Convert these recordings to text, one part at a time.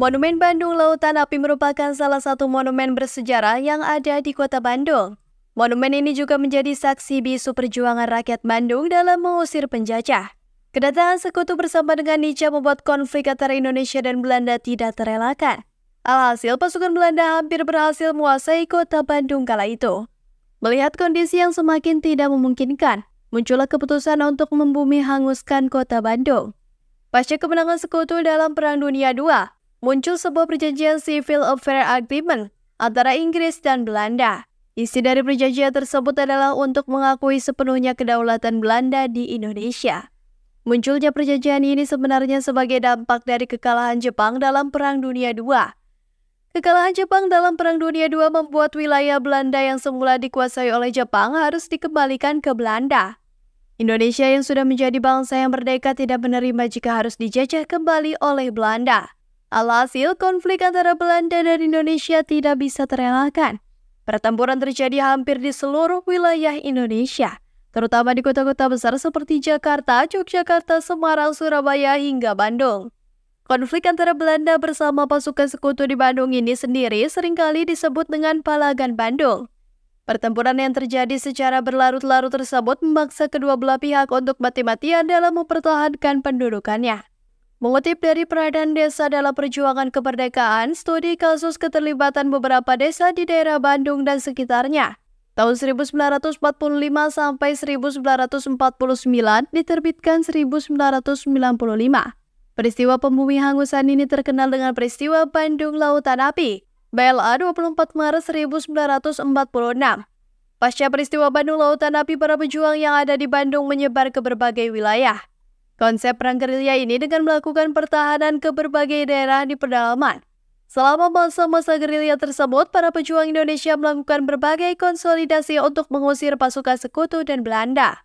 Monumen Bandung Lautan Api merupakan salah satu monumen bersejarah yang ada di kota Bandung. Monumen ini juga menjadi saksi bisu perjuangan rakyat Bandung dalam mengusir penjajah. Kedatangan sekutu bersama dengan Nietzsche membuat konflik antara Indonesia dan Belanda tidak terelakkan. Alhasil, pasukan Belanda hampir berhasil menguasai kota Bandung kala itu. Melihat kondisi yang semakin tidak memungkinkan, muncullah keputusan untuk membumi hanguskan kota Bandung. Pasca kemenangan sekutu dalam Perang Dunia II, muncul sebuah perjanjian Civil Affair Agreement antara Inggris dan Belanda. Isi dari perjanjian tersebut adalah untuk mengakui sepenuhnya kedaulatan Belanda di Indonesia. Munculnya perjanjian ini sebenarnya sebagai dampak dari kekalahan Jepang dalam Perang Dunia II. Kekalahan Jepang dalam Perang Dunia II membuat wilayah Belanda yang semula dikuasai oleh Jepang harus dikembalikan ke Belanda. Indonesia yang sudah menjadi bangsa yang merdeka tidak menerima jika harus dijajah kembali oleh Belanda. Alhasil, konflik antara Belanda dan Indonesia tidak bisa terelakkan. Pertempuran terjadi hampir di seluruh wilayah Indonesia, terutama di kota-kota besar seperti Jakarta, Yogyakarta, Semarang, Surabaya, hingga Bandung. Konflik antara Belanda bersama pasukan sekutu di Bandung ini sendiri seringkali disebut dengan Palagan Bandung. Pertempuran yang terjadi secara berlarut-larut tersebut memaksa kedua belah pihak untuk mati-matian dalam mempertahankan pendudukannya. Mengutip dari peradaan Desa dalam Perjuangan Kemerdekaan, studi kasus keterlibatan beberapa desa di daerah Bandung dan sekitarnya. Tahun 1945 sampai 1949 diterbitkan 1995. Peristiwa pembumi hangusan ini terkenal dengan peristiwa Bandung Lautan Api, BLA 24 Maret 1946. Pasca peristiwa Bandung Lautan Api, para pejuang yang ada di Bandung menyebar ke berbagai wilayah. Konsep perang gerilya ini dengan melakukan pertahanan ke berbagai daerah di pedalaman. Selama masa-masa gerilya tersebut, para pejuang Indonesia melakukan berbagai konsolidasi untuk mengusir pasukan sekutu dan Belanda.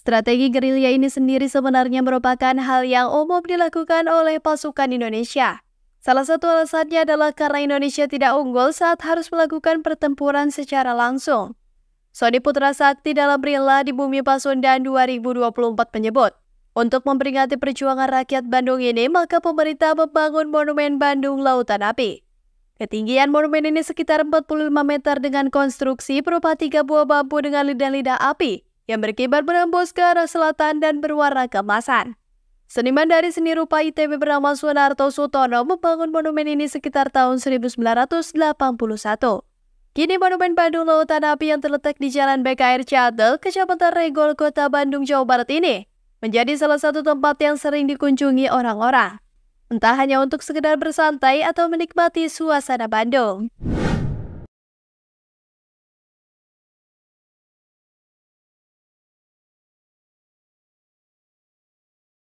Strategi gerilya ini sendiri sebenarnya merupakan hal yang umum dilakukan oleh pasukan Indonesia. Salah satu alasannya adalah karena Indonesia tidak unggul saat harus melakukan pertempuran secara langsung. Sony Putra Sakti dalam Rila di Bumi Pasundan 2024 menyebut, untuk memperingati perjuangan rakyat Bandung ini, maka pemerintah membangun Monumen Bandung Lautan Api. Ketinggian monumen ini sekitar 45 meter dengan konstruksi berupa tiga buah bambu dengan lidah-lidah api yang berkibar berembus ke arah selatan dan berwarna kemasan. Seniman dari seni rupa ITB bernama Sunarto Sutono membangun monumen ini sekitar tahun 1981. Kini monumen Bandung Lautan Api yang terletak di Jalan BKR Cadel, Kecamatan Regol, Kota Bandung, Jawa Barat ini menjadi salah satu tempat yang sering dikunjungi orang-orang. Entah hanya untuk sekedar bersantai atau menikmati suasana Bandung.